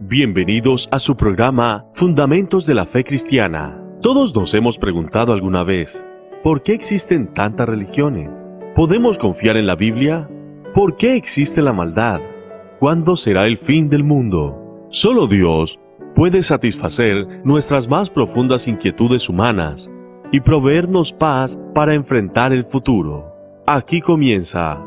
Bienvenidos a su programa Fundamentos de la Fe Cristiana. Todos nos hemos preguntado alguna vez, ¿por qué existen tantas religiones? ¿Podemos confiar en la Biblia? ¿Por qué existe la maldad? ¿Cuándo será el fin del mundo? Solo Dios puede satisfacer nuestras más profundas inquietudes humanas y proveernos paz para enfrentar el futuro. Aquí comienza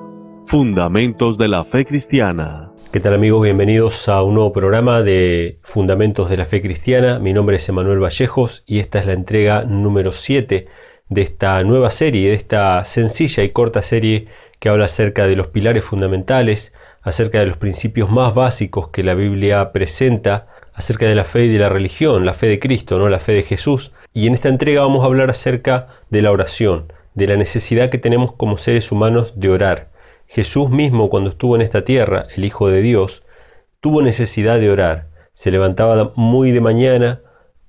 Fundamentos de la Fe Cristiana. ¿Qué tal amigos? Bienvenidos a un nuevo programa de Fundamentos de la Fe Cristiana. Mi nombre es Emanuel Vallejos y esta es la entrega número 7 de esta nueva serie, de esta sencilla y corta serie que habla acerca de los pilares fundamentales, acerca de los principios más básicos que la Biblia presenta, acerca de la fe y de la religión, la fe de Cristo, no la fe de Jesús. Y en esta entrega vamos a hablar acerca de la oración, de la necesidad que tenemos como seres humanos de orar Jesús mismo cuando estuvo en esta tierra, el Hijo de Dios, tuvo necesidad de orar. Se levantaba muy de mañana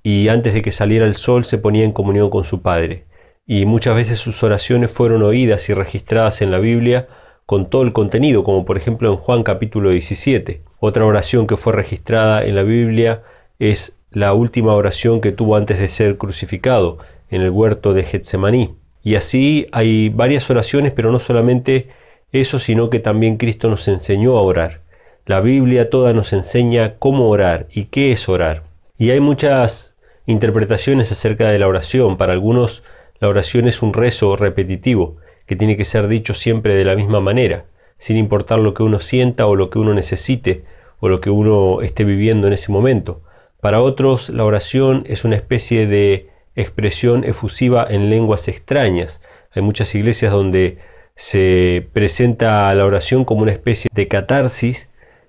y antes de que saliera el sol se ponía en comunión con su Padre. Y muchas veces sus oraciones fueron oídas y registradas en la Biblia con todo el contenido, como por ejemplo en Juan capítulo 17. Otra oración que fue registrada en la Biblia es la última oración que tuvo antes de ser crucificado en el huerto de Getsemaní. Y así hay varias oraciones, pero no solamente eso, sino que también Cristo nos enseñó a orar. La Biblia toda nos enseña cómo orar y qué es orar. Y hay muchas interpretaciones acerca de la oración. Para algunos la oración es un rezo repetitivo, que tiene que ser dicho siempre de la misma manera, sin importar lo que uno sienta o lo que uno necesite o lo que uno esté viviendo en ese momento. Para otros la oración es una especie de expresión efusiva en lenguas extrañas. Hay muchas iglesias donde se presenta la oración como una especie de catarsis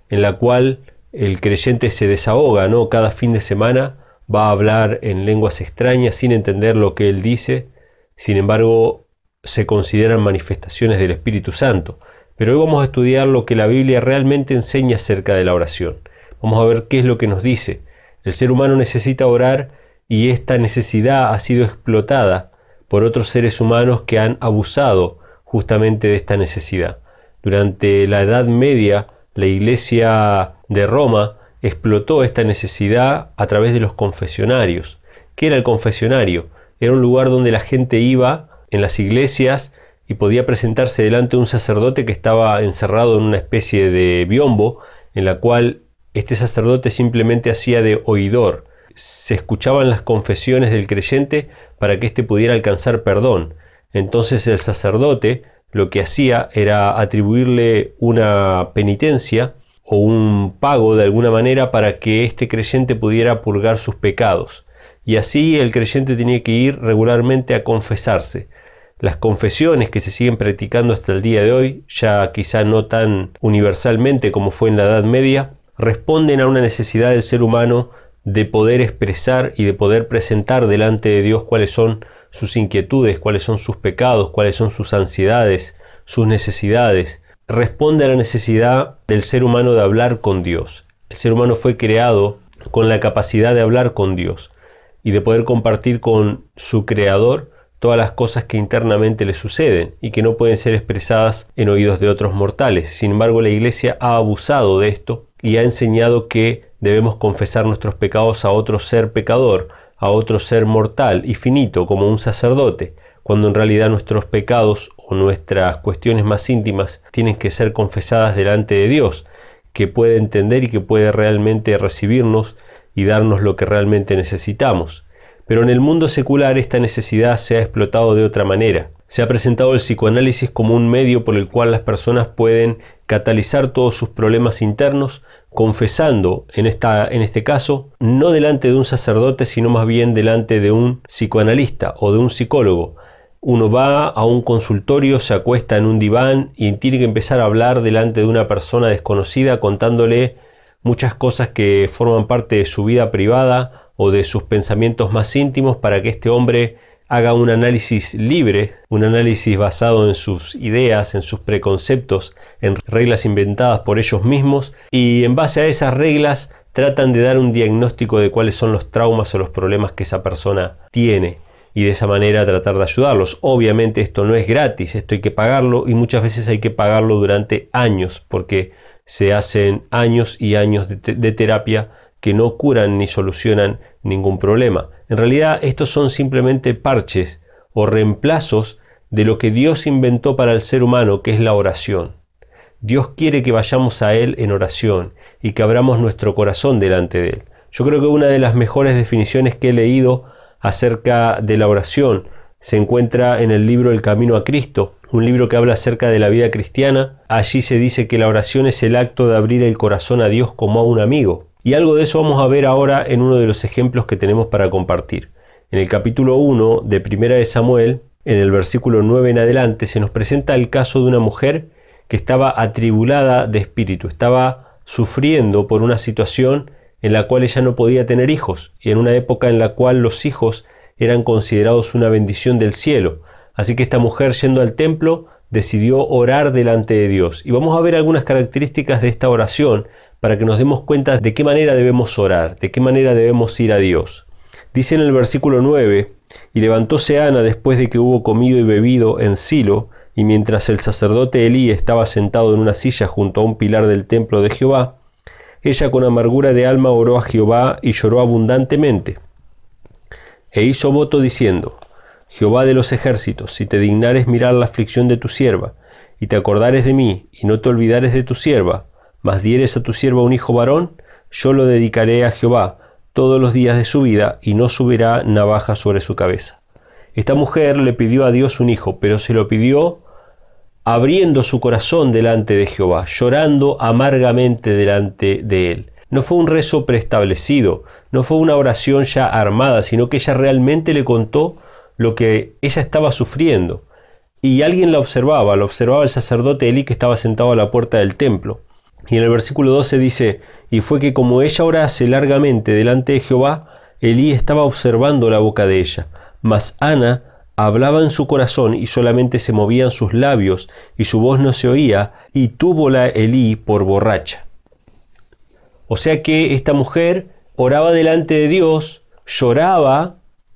en la cual el creyente se desahoga, ¿no? Cada fin de semana va a hablar en lenguas extrañas sin entender lo que él dice, sin embargo, se consideran manifestaciones del Espíritu Santo. Pero hoy vamos a estudiar lo que la Biblia realmente enseña acerca de la oración. Vamos a ver qué es lo que nos dice. El ser humano necesita orar y esta necesidad ha sido explotada por otros seres humanos que han abusado justamente de esta necesidad. Durante la Edad Media, la Iglesia de Roma explotó esta necesidad a través de los confesionarios. ¿Qué era el confesionario? Era un lugar donde la gente iba en las iglesias y podía presentarse delante de un sacerdote que estaba encerrado en una especie de biombo en la cual este sacerdote simplemente hacía de oidor. Se escuchaban las confesiones del creyente para que éste pudiera alcanzar perdón. Entonces el sacerdote lo que hacía era atribuirle una penitencia o un pago de alguna manera para que este creyente pudiera purgar sus pecados. Y así el creyente tenía que ir regularmente a confesarse. Las confesiones que se siguen practicando hasta el día de hoy, ya quizá no tan universalmente como fue en la Edad Media, responden a una necesidad del ser humano de poder expresar y de poder presentar delante de Dios cuáles son sus inquietudes, cuáles son sus pecados, cuáles son sus ansiedades, sus necesidades. Responde a la necesidad del ser humano de hablar con Dios. El ser humano fue creado con la capacidad de hablar con Dios y de poder compartir con su creador todas las cosas que internamente le suceden y que no pueden ser expresadas en oídos de otros mortales. Sin embargo, la Iglesia ha abusado de esto y ha enseñado que debemos confesar nuestros pecados a otro ser pecador, a otro ser mortal y finito como un sacerdote, cuando en realidad nuestros pecados o nuestras cuestiones más íntimas tienen que ser confesadas delante de Dios, que puede entender y que puede realmente recibirnos y darnos lo que realmente necesitamos. Pero en el mundo secular esta necesidad se ha explotado de otra manera. Se ha presentado el psicoanálisis como un medio por el cual las personas pueden catalizar todos sus problemas internos, confesando, en, esta, en este caso, no delante de un sacerdote, sino más bien delante de un psicoanalista o de un psicólogo. Uno va a un consultorio, se acuesta en un diván y tiene que empezar a hablar delante de una persona desconocida contándole muchas cosas que forman parte de su vida privada o de sus pensamientos más íntimos para que este hombre haga un análisis libre, un análisis basado en sus ideas, en sus preconceptos, en reglas inventadas por ellos mismos y en base a esas reglas tratan de dar un diagnóstico de cuáles son los traumas o los problemas que esa persona tiene y de esa manera tratar de ayudarlos. Obviamente esto no es gratis, esto hay que pagarlo y muchas veces hay que pagarlo durante años porque se hacen años y años de, de terapia que no curan ni solucionan ningún problema. En realidad estos son simplemente parches o reemplazos de lo que Dios inventó para el ser humano, que es la oración. Dios quiere que vayamos a Él en oración y que abramos nuestro corazón delante de Él. Yo creo que una de las mejores definiciones que he leído acerca de la oración se encuentra en el libro El Camino a Cristo, un libro que habla acerca de la vida cristiana. Allí se dice que la oración es el acto de abrir el corazón a Dios como a un amigo. Y algo de eso vamos a ver ahora en uno de los ejemplos que tenemos para compartir. En el capítulo 1 de Primera de Samuel, en el versículo 9 en adelante, se nos presenta el caso de una mujer que estaba atribulada de espíritu, estaba sufriendo por una situación en la cual ella no podía tener hijos, y en una época en la cual los hijos eran considerados una bendición del cielo. Así que esta mujer yendo al templo decidió orar delante de Dios. Y vamos a ver algunas características de esta oración para que nos demos cuenta de qué manera debemos orar, de qué manera debemos ir a Dios. Dice en el versículo 9, y levantóse Ana después de que hubo comido y bebido en Silo, y mientras el sacerdote Elí estaba sentado en una silla junto a un pilar del templo de Jehová, ella con amargura de alma oró a Jehová y lloró abundantemente. E hizo voto diciendo, Jehová de los ejércitos, si te dignares mirar la aflicción de tu sierva, y te acordares de mí, y no te olvidares de tu sierva, mas dieres a tu sierva un hijo varón, yo lo dedicaré a Jehová todos los días de su vida, y no subirá navaja sobre su cabeza. Esta mujer le pidió a Dios un hijo, pero se lo pidió abriendo su corazón delante de Jehová, llorando amargamente delante de él. No fue un rezo preestablecido, no fue una oración ya armada, sino que ella realmente le contó lo que ella estaba sufriendo. Y alguien la observaba, la observaba el sacerdote Eli que estaba sentado a la puerta del templo. Y en el versículo 12 dice, y fue que como ella orase largamente delante de Jehová, Elí estaba observando la boca de ella, mas Ana hablaba en su corazón y solamente se movían sus labios y su voz no se oía, y túvola Elí por borracha. O sea que esta mujer oraba delante de Dios, lloraba,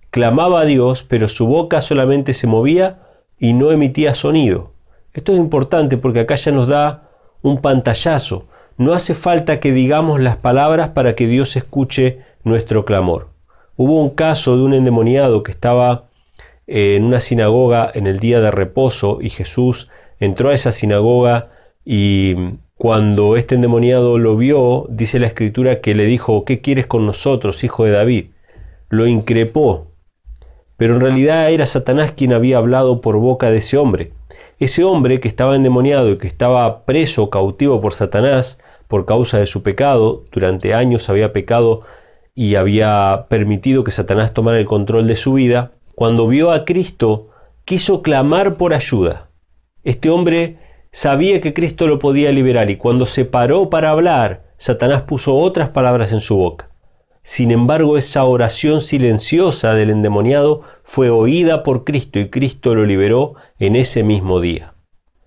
clamaba a Dios, pero su boca solamente se movía y no emitía sonido. Esto es importante porque acá ya nos da un pantallazo. No hace falta que digamos las palabras para que Dios escuche nuestro clamor. Hubo un caso de un endemoniado que estaba eh, en una sinagoga en el día de reposo y Jesús entró a esa sinagoga y mm, cuando este endemoniado lo vio, dice la escritura que le dijo, ¿qué quieres con nosotros, hijo de David? Lo increpó, pero en realidad era Satanás quien había hablado por boca de ese hombre. Ese hombre que estaba endemoniado y que estaba preso, cautivo por Satanás, por causa de su pecado, durante años había pecado y había permitido que Satanás tomara el control de su vida, cuando vio a Cristo, quiso clamar por ayuda. Este hombre sabía que Cristo lo podía liberar y cuando se paró para hablar, Satanás puso otras palabras en su boca. Sin embargo, esa oración silenciosa del endemoniado fue oída por Cristo y Cristo lo liberó en ese mismo día.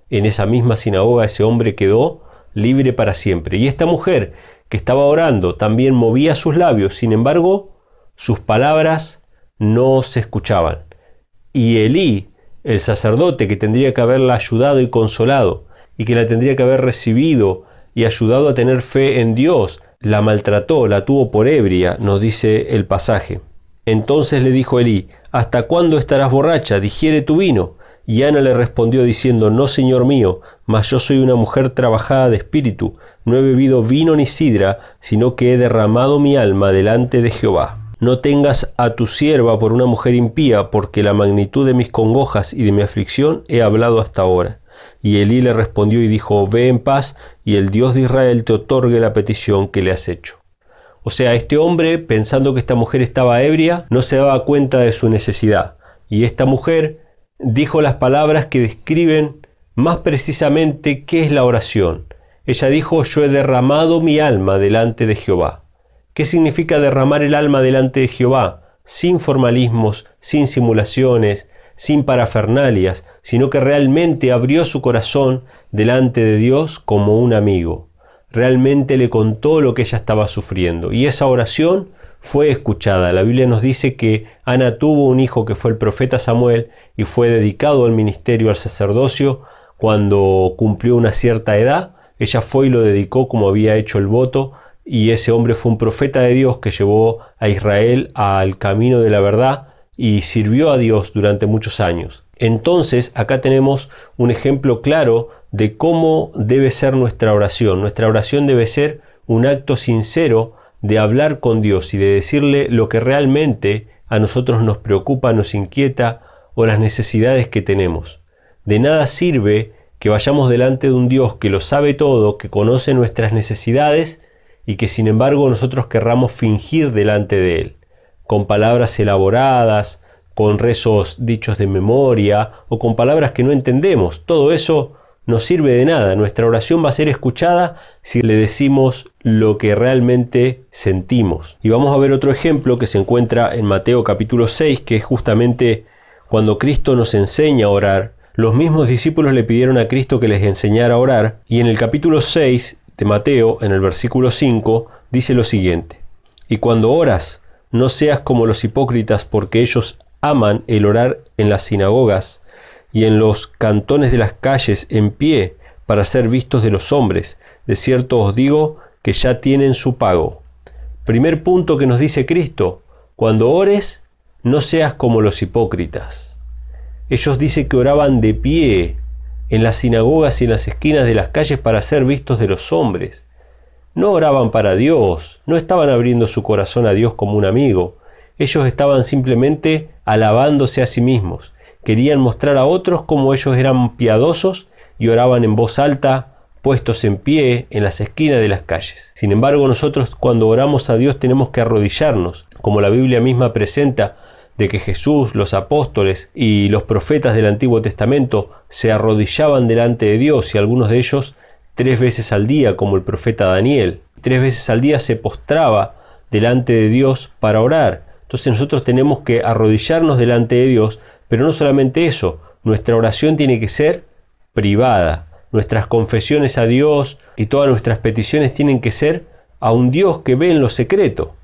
En esa misma sinagoga ese hombre quedó libre para siempre. Y esta mujer que estaba orando también movía sus labios, sin embargo, sus palabras no se escuchaban. Y Elí, el sacerdote que tendría que haberla ayudado y consolado, y que la tendría que haber recibido y ayudado a tener fe en Dios, la maltrató, la tuvo por ebria, nos dice el pasaje. Entonces le dijo Elí, ¿hasta cuándo estarás borracha? Digiere tu vino. Y Ana le respondió diciendo, No, señor mío, mas yo soy una mujer trabajada de espíritu, no he bebido vino ni sidra, sino que he derramado mi alma delante de Jehová. No tengas a tu sierva por una mujer impía, porque la magnitud de mis congojas y de mi aflicción he hablado hasta ahora. Y Elí le respondió y dijo, ve en paz y el Dios de Israel te otorgue la petición que le has hecho. O sea, este hombre, pensando que esta mujer estaba ebria, no se daba cuenta de su necesidad. Y esta mujer dijo las palabras que describen más precisamente qué es la oración. Ella dijo, yo he derramado mi alma delante de Jehová. ¿Qué significa derramar el alma delante de Jehová? Sin formalismos, sin simulaciones, sin parafernalias, sino que realmente abrió su corazón delante de Dios como un amigo. Realmente le contó lo que ella estaba sufriendo. Y esa oración fue escuchada. La Biblia nos dice que Ana tuvo un hijo que fue el profeta Samuel y fue dedicado al ministerio, al sacerdocio. Cuando cumplió una cierta edad, ella fue y lo dedicó como había hecho el voto y ese hombre fue un profeta de Dios que llevó a Israel al camino de la verdad y sirvió a Dios durante muchos años. Entonces acá tenemos un ejemplo claro de cómo debe ser nuestra oración. Nuestra oración debe ser un acto sincero de hablar con Dios y de decirle lo que realmente a nosotros nos preocupa, nos inquieta o las necesidades que tenemos. De nada sirve que vayamos delante de un Dios que lo sabe todo, que conoce nuestras necesidades y que sin embargo nosotros querramos fingir delante de Él con palabras elaboradas, con rezos dichos de memoria o con palabras que no entendemos. Todo eso no sirve de nada. Nuestra oración va a ser escuchada si le decimos lo que realmente sentimos. Y vamos a ver otro ejemplo que se encuentra en Mateo capítulo 6, que es justamente cuando Cristo nos enseña a orar. Los mismos discípulos le pidieron a Cristo que les enseñara a orar. Y en el capítulo 6 de Mateo, en el versículo 5, dice lo siguiente. Y cuando oras, no seas como los hipócritas, porque ellos aman el orar en las sinagogas y en los cantones de las calles en pie para ser vistos de los hombres. De cierto os digo que ya tienen su pago. Primer punto que nos dice Cristo, cuando ores, no seas como los hipócritas. Ellos dicen que oraban de pie en las sinagogas y en las esquinas de las calles para ser vistos de los hombres. No oraban para Dios, no estaban abriendo su corazón a Dios como un amigo, ellos estaban simplemente alabándose a sí mismos, querían mostrar a otros cómo ellos eran piadosos y oraban en voz alta, puestos en pie en las esquinas de las calles. Sin embargo, nosotros cuando oramos a Dios tenemos que arrodillarnos, como la Biblia misma presenta, de que Jesús, los apóstoles y los profetas del Antiguo Testamento se arrodillaban delante de Dios y algunos de ellos tres veces al día, como el profeta Daniel. Tres veces al día se postraba delante de Dios para orar. Entonces nosotros tenemos que arrodillarnos delante de Dios, pero no solamente eso, nuestra oración tiene que ser privada. Nuestras confesiones a Dios y todas nuestras peticiones tienen que ser a un Dios que ve en lo secreto.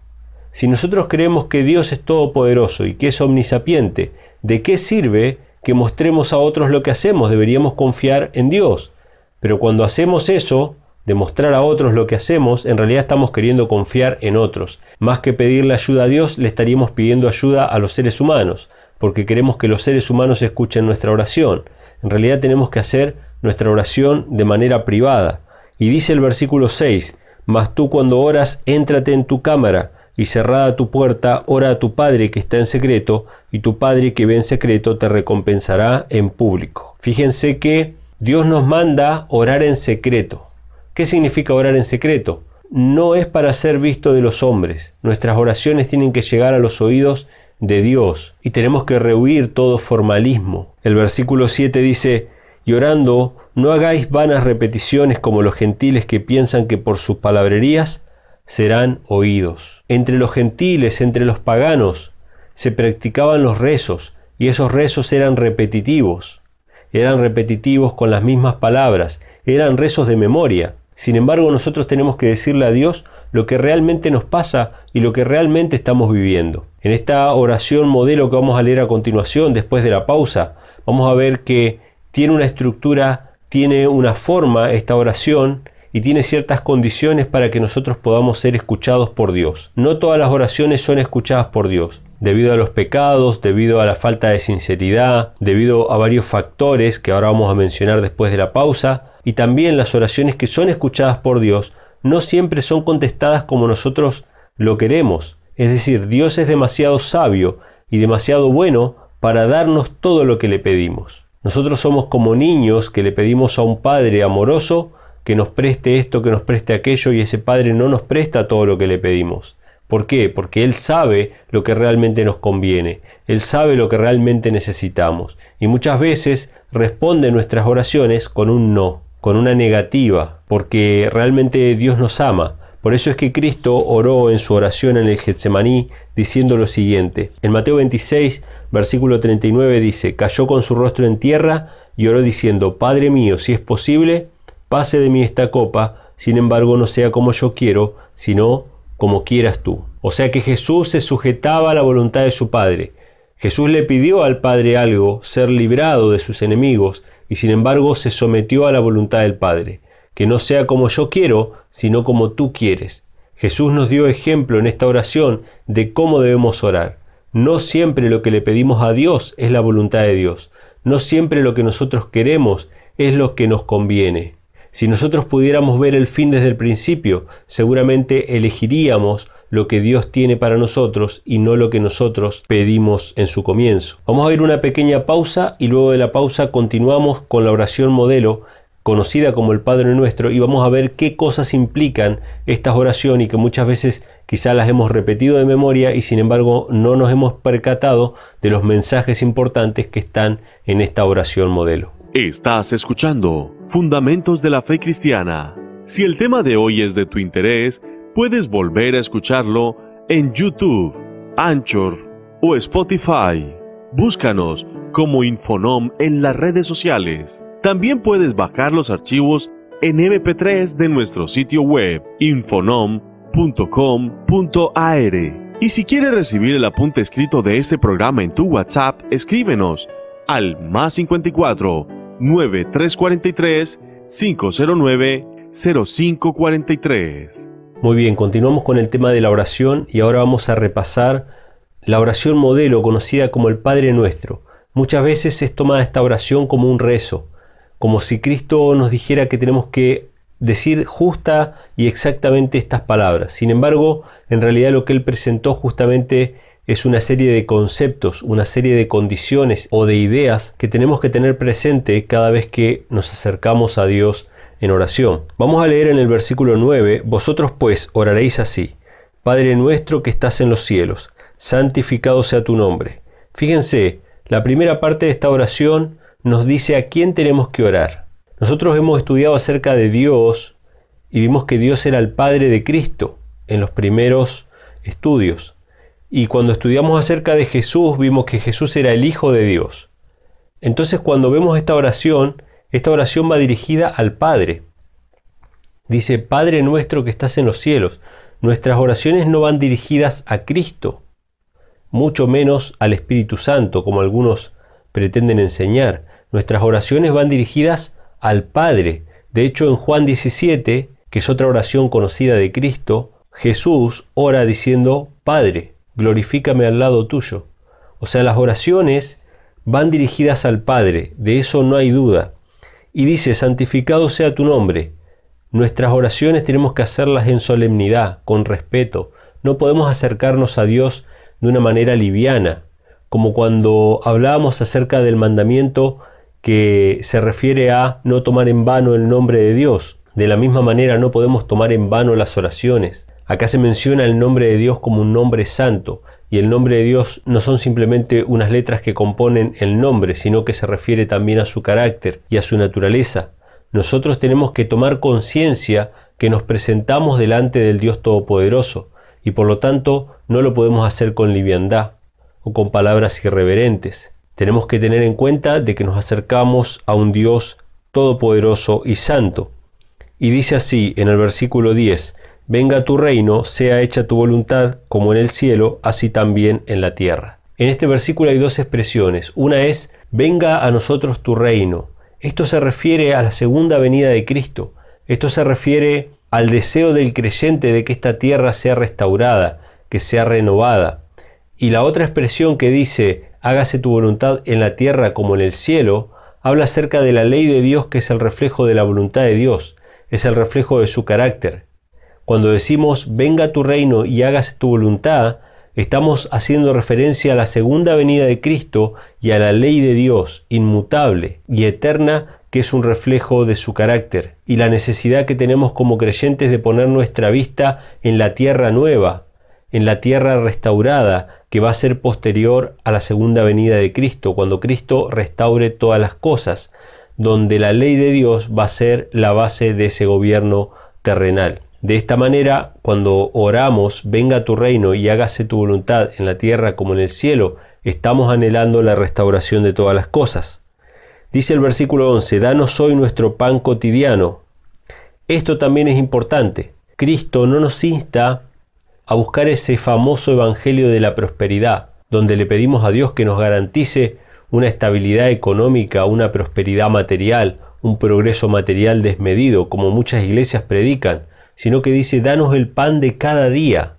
Si nosotros creemos que Dios es todopoderoso y que es omnisapiente, ¿de qué sirve que mostremos a otros lo que hacemos? Deberíamos confiar en Dios. Pero cuando hacemos eso, demostrar a otros lo que hacemos, en realidad estamos queriendo confiar en otros. Más que pedirle ayuda a Dios, le estaríamos pidiendo ayuda a los seres humanos, porque queremos que los seres humanos escuchen nuestra oración. En realidad tenemos que hacer nuestra oración de manera privada. Y dice el versículo 6, mas tú cuando oras, éntrate en tu cámara y cerrada tu puerta, ora a tu Padre que está en secreto, y tu Padre que ve en secreto te recompensará en público. Fíjense que Dios nos manda orar en secreto. ¿Qué significa orar en secreto? No es para ser visto de los hombres. Nuestras oraciones tienen que llegar a los oídos de Dios y tenemos que rehuir todo formalismo. El versículo 7 dice, y orando, no hagáis vanas repeticiones como los gentiles que piensan que por sus palabrerías serán oídos. Entre los gentiles, entre los paganos, se practicaban los rezos, y esos rezos eran repetitivos eran repetitivos con las mismas palabras, eran rezos de memoria. Sin embargo, nosotros tenemos que decirle a Dios lo que realmente nos pasa y lo que realmente estamos viviendo. En esta oración modelo que vamos a leer a continuación, después de la pausa, vamos a ver que tiene una estructura, tiene una forma esta oración y tiene ciertas condiciones para que nosotros podamos ser escuchados por Dios. No todas las oraciones son escuchadas por Dios, debido a los pecados, debido a la falta de sinceridad, debido a varios factores que ahora vamos a mencionar después de la pausa, y también las oraciones que son escuchadas por Dios no siempre son contestadas como nosotros lo queremos. Es decir, Dios es demasiado sabio y demasiado bueno para darnos todo lo que le pedimos. Nosotros somos como niños que le pedimos a un Padre amoroso que nos preste esto, que nos preste aquello, y ese Padre no nos presta todo lo que le pedimos. ¿Por qué? Porque Él sabe lo que realmente nos conviene, Él sabe lo que realmente necesitamos, y muchas veces responde nuestras oraciones con un no, con una negativa, porque realmente Dios nos ama. Por eso es que Cristo oró en su oración en el Getsemaní diciendo lo siguiente. En Mateo 26, versículo 39 dice, cayó con su rostro en tierra y oró diciendo, Padre mío, si es posible, Pase de mí esta copa, sin embargo no sea como yo quiero, sino como quieras tú. O sea que Jesús se sujetaba a la voluntad de su Padre. Jesús le pidió al Padre algo, ser librado de sus enemigos, y sin embargo se sometió a la voluntad del Padre. Que no sea como yo quiero, sino como tú quieres. Jesús nos dio ejemplo en esta oración de cómo debemos orar. No siempre lo que le pedimos a Dios es la voluntad de Dios. No siempre lo que nosotros queremos es lo que nos conviene. Si nosotros pudiéramos ver el fin desde el principio, seguramente elegiríamos lo que Dios tiene para nosotros y no lo que nosotros pedimos en su comienzo. Vamos a ir una pequeña pausa y luego de la pausa continuamos con la oración modelo conocida como el Padre Nuestro y vamos a ver qué cosas implican estas oraciones y que muchas veces quizás las hemos repetido de memoria y sin embargo no nos hemos percatado de los mensajes importantes que están en esta oración modelo. Estás escuchando Fundamentos de la Fe Cristiana. Si el tema de hoy es de tu interés, puedes volver a escucharlo en YouTube, Anchor o Spotify. Búscanos como Infonom en las redes sociales. También puedes bajar los archivos en MP3 de nuestro sitio web infonom.com.ar. Y si quieres recibir el apunte escrito de este programa en tu WhatsApp, escríbenos al más 54 9343 509 0543. Muy bien, continuamos con el tema de la oración y ahora vamos a repasar la oración modelo conocida como el Padre Nuestro. Muchas veces es tomada esta oración como un rezo, como si Cristo nos dijera que tenemos que decir justa y exactamente estas palabras. Sin embargo, en realidad lo que él presentó justamente es una serie de conceptos, una serie de condiciones o de ideas que tenemos que tener presente cada vez que nos acercamos a Dios en oración. Vamos a leer en el versículo 9, vosotros pues oraréis así, Padre nuestro que estás en los cielos, santificado sea tu nombre. Fíjense, la primera parte de esta oración nos dice a quién tenemos que orar. Nosotros hemos estudiado acerca de Dios y vimos que Dios era el Padre de Cristo en los primeros estudios. Y cuando estudiamos acerca de Jesús, vimos que Jesús era el Hijo de Dios. Entonces cuando vemos esta oración, esta oración va dirigida al Padre. Dice, Padre nuestro que estás en los cielos, nuestras oraciones no van dirigidas a Cristo, mucho menos al Espíritu Santo, como algunos pretenden enseñar. Nuestras oraciones van dirigidas al Padre. De hecho, en Juan 17, que es otra oración conocida de Cristo, Jesús ora diciendo, Padre, glorifícame al lado tuyo. O sea, las oraciones van dirigidas al Padre, de eso no hay duda. Y dice, santificado sea tu nombre. Nuestras oraciones tenemos que hacerlas en solemnidad, con respeto. No podemos acercarnos a Dios de una manera liviana, como cuando hablábamos acerca del mandamiento que se refiere a no tomar en vano el nombre de Dios. De la misma manera no podemos tomar en vano las oraciones. Acá se menciona el nombre de Dios como un nombre santo, y el nombre de Dios no son simplemente unas letras que componen el nombre, sino que se refiere también a su carácter y a su naturaleza. Nosotros tenemos que tomar conciencia que nos presentamos delante del Dios Todopoderoso, y por lo tanto no lo podemos hacer con liviandad o con palabras irreverentes. Tenemos que tener en cuenta de que nos acercamos a un Dios Todopoderoso y Santo. Y dice así en el versículo 10, Venga tu reino, sea hecha tu voluntad, como en el cielo, así también en la tierra. En este versículo hay dos expresiones. Una es, venga a nosotros tu reino. Esto se refiere a la segunda venida de Cristo. Esto se refiere al deseo del creyente de que esta tierra sea restaurada, que sea renovada. Y la otra expresión que dice, hágase tu voluntad en la tierra como en el cielo, habla acerca de la ley de Dios que es el reflejo de la voluntad de Dios, es el reflejo de su carácter. Cuando decimos venga tu reino y hágase tu voluntad, estamos haciendo referencia a la segunda venida de Cristo y a la ley de Dios, inmutable y eterna, que es un reflejo de su carácter, y la necesidad que tenemos como creyentes de poner nuestra vista en la tierra nueva, en la tierra restaurada, que va a ser posterior a la segunda venida de Cristo, cuando Cristo restaure todas las cosas, donde la ley de Dios va a ser la base de ese gobierno terrenal. De esta manera, cuando oramos, venga tu reino y hágase tu voluntad en la tierra como en el cielo, estamos anhelando la restauración de todas las cosas. Dice el versículo 11, danos hoy nuestro pan cotidiano. Esto también es importante. Cristo no nos insta a buscar ese famoso evangelio de la prosperidad, donde le pedimos a Dios que nos garantice una estabilidad económica, una prosperidad material, un progreso material desmedido, como muchas iglesias predican sino que dice, danos el pan de cada día.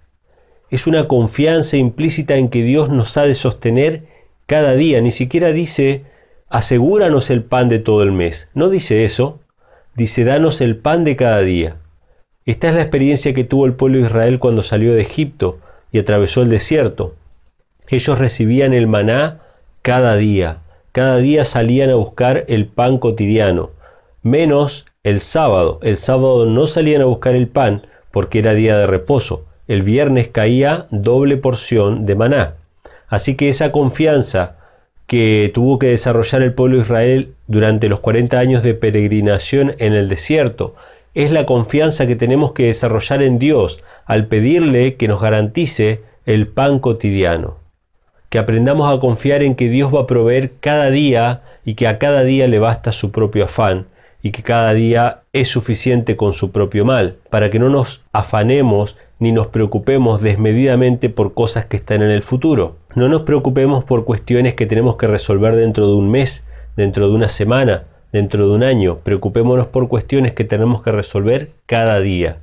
Es una confianza implícita en que Dios nos ha de sostener cada día. Ni siquiera dice, asegúranos el pan de todo el mes. No dice eso. Dice, danos el pan de cada día. Esta es la experiencia que tuvo el pueblo de Israel cuando salió de Egipto y atravesó el desierto. Ellos recibían el maná cada día. Cada día salían a buscar el pan cotidiano, menos el sábado, el sábado no salían a buscar el pan porque era día de reposo. El viernes caía doble porción de maná. Así que esa confianza que tuvo que desarrollar el pueblo de Israel durante los 40 años de peregrinación en el desierto, es la confianza que tenemos que desarrollar en Dios al pedirle que nos garantice el pan cotidiano. Que aprendamos a confiar en que Dios va a proveer cada día y que a cada día le basta su propio afán y que cada día es suficiente con su propio mal, para que no nos afanemos ni nos preocupemos desmedidamente por cosas que están en el futuro. No nos preocupemos por cuestiones que tenemos que resolver dentro de un mes, dentro de una semana, dentro de un año. Preocupémonos por cuestiones que tenemos que resolver cada día.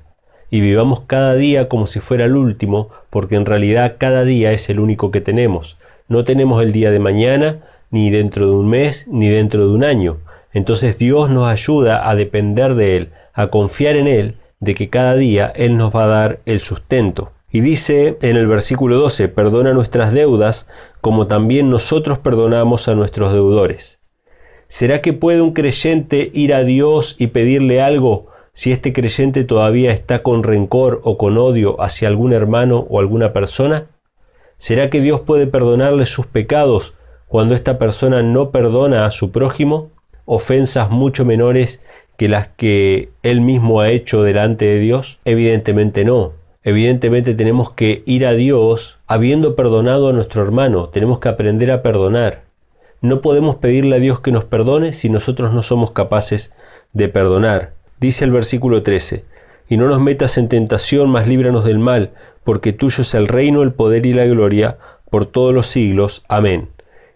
Y vivamos cada día como si fuera el último, porque en realidad cada día es el único que tenemos. No tenemos el día de mañana, ni dentro de un mes, ni dentro de un año. Entonces Dios nos ayuda a depender de Él, a confiar en Él, de que cada día Él nos va a dar el sustento. Y dice en el versículo 12, perdona nuestras deudas como también nosotros perdonamos a nuestros deudores. ¿Será que puede un creyente ir a Dios y pedirle algo si este creyente todavía está con rencor o con odio hacia algún hermano o alguna persona? ¿Será que Dios puede perdonarle sus pecados cuando esta persona no perdona a su prójimo? ofensas mucho menores que las que él mismo ha hecho delante de Dios? Evidentemente no. Evidentemente tenemos que ir a Dios habiendo perdonado a nuestro hermano. Tenemos que aprender a perdonar. No podemos pedirle a Dios que nos perdone si nosotros no somos capaces de perdonar. Dice el versículo 13, y no nos metas en tentación, mas líbranos del mal, porque tuyo es el reino, el poder y la gloria por todos los siglos. Amén.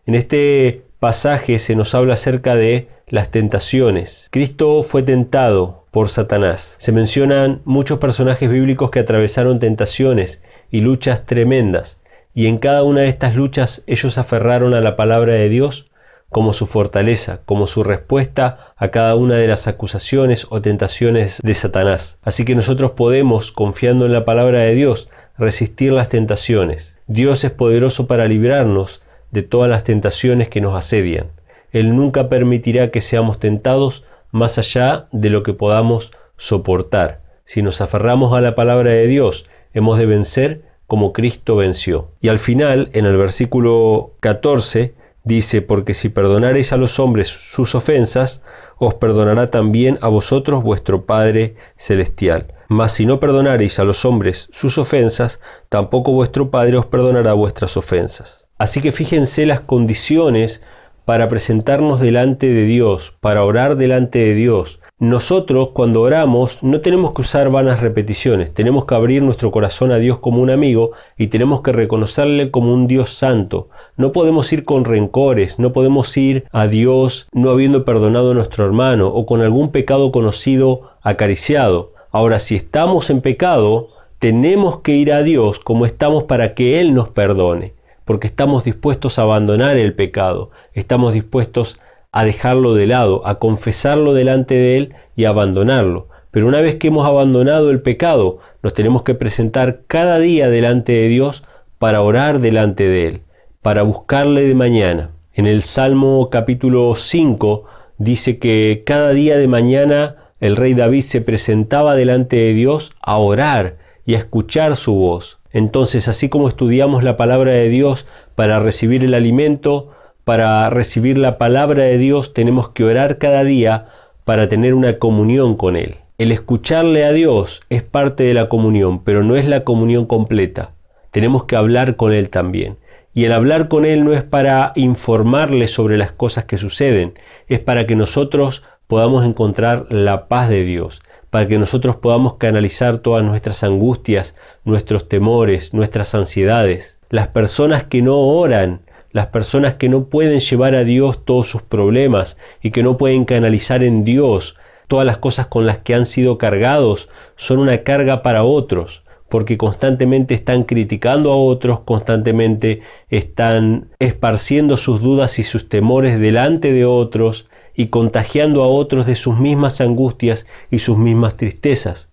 En este pasaje se nos habla acerca de las tentaciones. Cristo fue tentado por Satanás. Se mencionan muchos personajes bíblicos que atravesaron tentaciones y luchas tremendas, y en cada una de estas luchas ellos aferraron a la palabra de Dios como su fortaleza, como su respuesta a cada una de las acusaciones o tentaciones de Satanás. Así que nosotros podemos, confiando en la palabra de Dios, resistir las tentaciones. Dios es poderoso para librarnos de todas las tentaciones que nos asedian. Él nunca permitirá que seamos tentados más allá de lo que podamos soportar. Si nos aferramos a la palabra de Dios, hemos de vencer como Cristo venció. Y al final, en el versículo 14, dice, porque si perdonareis a los hombres sus ofensas, os perdonará también a vosotros vuestro Padre Celestial. Mas si no perdonareis a los hombres sus ofensas, tampoco vuestro Padre os perdonará vuestras ofensas. Así que fíjense las condiciones para presentarnos delante de Dios, para orar delante de Dios. Nosotros cuando oramos no tenemos que usar vanas repeticiones, tenemos que abrir nuestro corazón a Dios como un amigo y tenemos que reconocerle como un Dios santo. No podemos ir con rencores, no podemos ir a Dios no habiendo perdonado a nuestro hermano o con algún pecado conocido acariciado. Ahora, si estamos en pecado, tenemos que ir a Dios como estamos para que Él nos perdone porque estamos dispuestos a abandonar el pecado, estamos dispuestos a dejarlo de lado, a confesarlo delante de Él y abandonarlo. Pero una vez que hemos abandonado el pecado, nos tenemos que presentar cada día delante de Dios para orar delante de Él, para buscarle de mañana. En el Salmo capítulo 5 dice que cada día de mañana el rey David se presentaba delante de Dios a orar y a escuchar su voz. Entonces, así como estudiamos la palabra de Dios para recibir el alimento, para recibir la palabra de Dios tenemos que orar cada día para tener una comunión con Él. El escucharle a Dios es parte de la comunión, pero no es la comunión completa. Tenemos que hablar con Él también. Y el hablar con Él no es para informarle sobre las cosas que suceden, es para que nosotros podamos encontrar la paz de Dios para que nosotros podamos canalizar todas nuestras angustias, nuestros temores, nuestras ansiedades. Las personas que no oran, las personas que no pueden llevar a Dios todos sus problemas y que no pueden canalizar en Dios todas las cosas con las que han sido cargados, son una carga para otros porque constantemente están criticando a otros, constantemente están esparciendo sus dudas y sus temores delante de otros, y contagiando a otros de sus mismas angustias y sus mismas tristezas.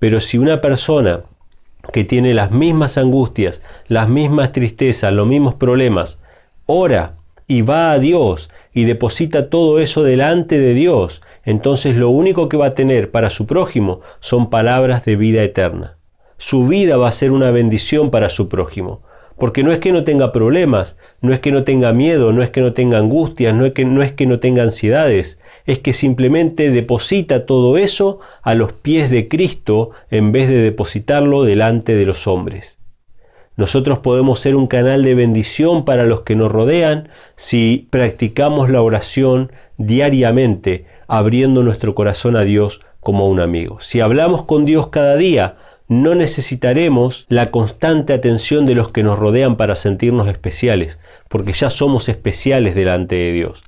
Pero si una persona que tiene las mismas angustias, las mismas tristezas, los mismos problemas, ora y va a Dios y deposita todo eso delante de Dios, entonces lo único que va a tener para su prójimo son palabras de vida eterna. Su vida va a ser una bendición para su prójimo. Porque no es que no tenga problemas, no es que no tenga miedo, no es que no tenga angustias, no es que no, es que no tenga ansiedades, es que simplemente deposita todo eso a los pies de Cristo en vez de depositarlo delante de los hombres. Nosotros podemos ser un canal de bendición para los que nos rodean si practicamos la oración diariamente, abriendo nuestro corazón a Dios como un amigo. Si hablamos con Dios cada día, no necesitaremos la constante atención de los que nos rodean para sentirnos especiales, porque ya somos especiales delante de Dios.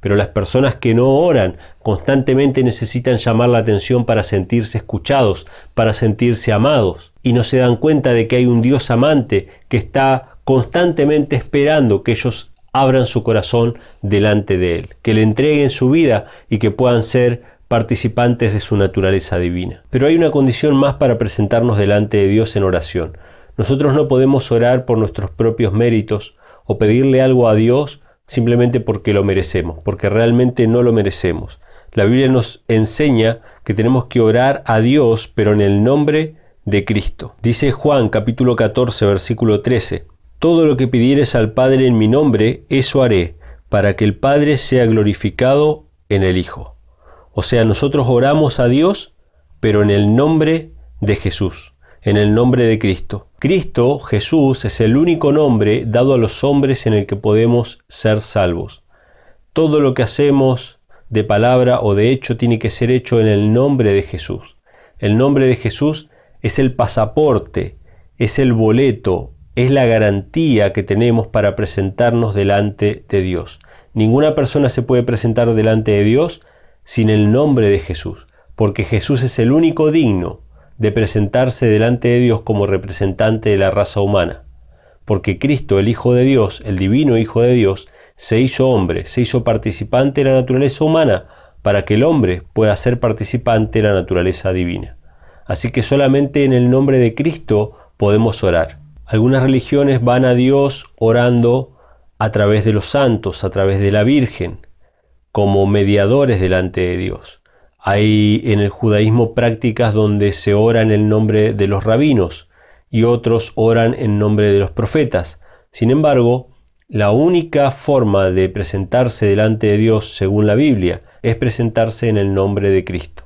Pero las personas que no oran constantemente necesitan llamar la atención para sentirse escuchados, para sentirse amados, y no se dan cuenta de que hay un Dios amante que está constantemente esperando que ellos abran su corazón delante de Él, que le entreguen su vida y que puedan ser participantes de su naturaleza divina. Pero hay una condición más para presentarnos delante de Dios en oración. Nosotros no podemos orar por nuestros propios méritos o pedirle algo a Dios simplemente porque lo merecemos, porque realmente no lo merecemos. La Biblia nos enseña que tenemos que orar a Dios, pero en el nombre de Cristo. Dice Juan capítulo 14, versículo 13, Todo lo que pidieres al Padre en mi nombre, eso haré, para que el Padre sea glorificado en el Hijo. O sea, nosotros oramos a Dios, pero en el nombre de Jesús, en el nombre de Cristo. Cristo, Jesús, es el único nombre dado a los hombres en el que podemos ser salvos. Todo lo que hacemos de palabra o de hecho tiene que ser hecho en el nombre de Jesús. El nombre de Jesús es el pasaporte, es el boleto, es la garantía que tenemos para presentarnos delante de Dios. Ninguna persona se puede presentar delante de Dios sin el nombre de Jesús, porque Jesús es el único digno de presentarse delante de Dios como representante de la raza humana, porque Cristo, el Hijo de Dios, el divino Hijo de Dios, se hizo hombre, se hizo participante de la naturaleza humana, para que el hombre pueda ser participante de la naturaleza divina. Así que solamente en el nombre de Cristo podemos orar. Algunas religiones van a Dios orando a través de los santos, a través de la Virgen, como mediadores delante de Dios. Hay en el judaísmo prácticas donde se oran en el nombre de los rabinos y otros oran en nombre de los profetas. Sin embargo, la única forma de presentarse delante de Dios según la Biblia es presentarse en el nombre de Cristo.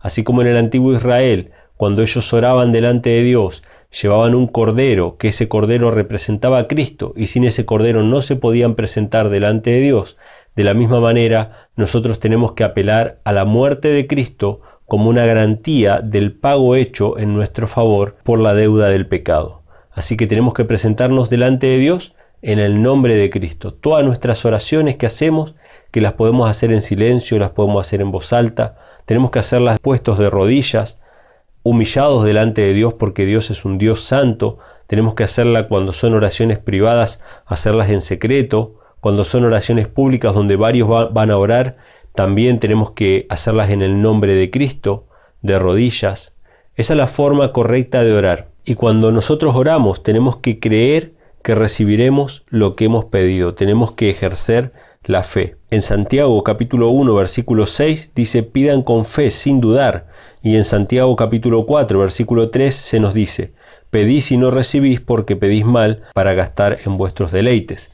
Así como en el antiguo Israel, cuando ellos oraban delante de Dios, llevaban un cordero, que ese cordero representaba a Cristo, y sin ese cordero no se podían presentar delante de Dios. De la misma manera, nosotros tenemos que apelar a la muerte de Cristo como una garantía del pago hecho en nuestro favor por la deuda del pecado. Así que tenemos que presentarnos delante de Dios en el nombre de Cristo. Todas nuestras oraciones que hacemos, que las podemos hacer en silencio, las podemos hacer en voz alta, tenemos que hacerlas puestos de rodillas, humillados delante de Dios porque Dios es un Dios santo, tenemos que hacerlas cuando son oraciones privadas, hacerlas en secreto, cuando son oraciones públicas donde varios van a orar, también tenemos que hacerlas en el nombre de Cristo, de rodillas. Esa es la forma correcta de orar. Y cuando nosotros oramos, tenemos que creer que recibiremos lo que hemos pedido. Tenemos que ejercer la fe. En Santiago capítulo 1 versículo 6 dice pidan con fe sin dudar y en Santiago capítulo 4 versículo 3 se nos dice pedís y no recibís porque pedís mal para gastar en vuestros deleites.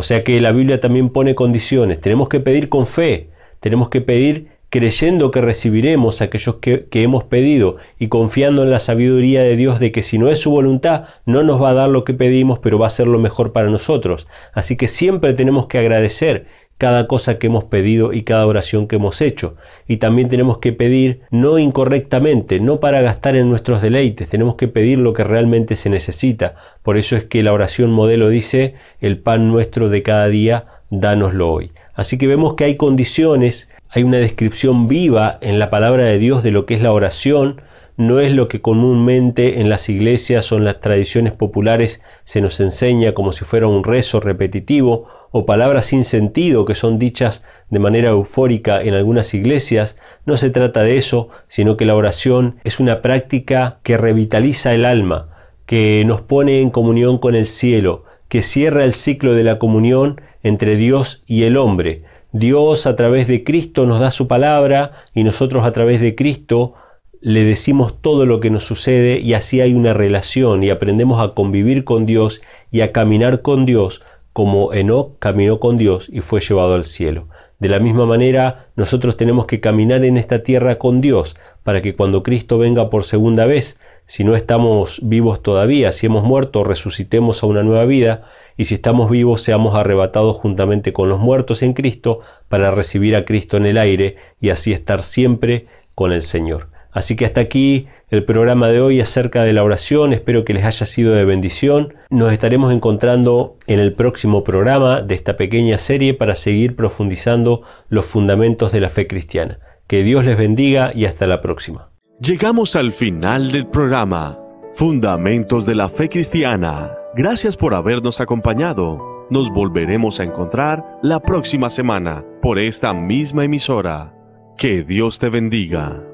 O sea que la Biblia también pone condiciones. Tenemos que pedir con fe, tenemos que pedir creyendo que recibiremos aquellos que, que, hemos pedido y confiando en la sabiduría de Dios de que si no es su voluntad, no nos va a dar lo que pedimos, pero va a ser lo mejor para nosotros. Así que siempre tenemos que agradecer cada cosa que hemos pedido y cada oración que hemos hecho. Y también tenemos que pedir no incorrectamente, no para gastar en nuestros deleites, tenemos que pedir lo que realmente se necesita. Por eso es que la oración modelo dice, el pan nuestro de cada día, dánoslo hoy. Así que vemos que hay condiciones, hay una descripción viva en la palabra de Dios de lo que es la oración, no es lo que comúnmente en las iglesias o en las tradiciones populares se nos enseña como si fuera un rezo repetitivo o palabras sin sentido que son dichas de manera eufórica en algunas iglesias, no se trata de eso, sino que la oración es una práctica que revitaliza el alma, que nos pone en comunión con el cielo, que cierra el ciclo de la comunión entre Dios y el hombre. Dios a través de Cristo nos da su palabra y nosotros a través de Cristo le decimos todo lo que nos sucede y así hay una relación y aprendemos a convivir con Dios y a caminar con Dios como Enoc caminó con Dios y fue llevado al cielo. De la misma manera, nosotros tenemos que caminar en esta tierra con Dios, para que cuando Cristo venga por segunda vez, si no estamos vivos todavía, si hemos muerto, resucitemos a una nueva vida, y si estamos vivos, seamos arrebatados juntamente con los muertos en Cristo, para recibir a Cristo en el aire y así estar siempre con el Señor. Así que hasta aquí el programa de hoy acerca de la oración. Espero que les haya sido de bendición. Nos estaremos encontrando en el próximo programa de esta pequeña serie para seguir profundizando los fundamentos de la fe cristiana. Que Dios les bendiga y hasta la próxima. Llegamos al final del programa. Fundamentos de la fe cristiana. Gracias por habernos acompañado. Nos volveremos a encontrar la próxima semana por esta misma emisora. Que Dios te bendiga.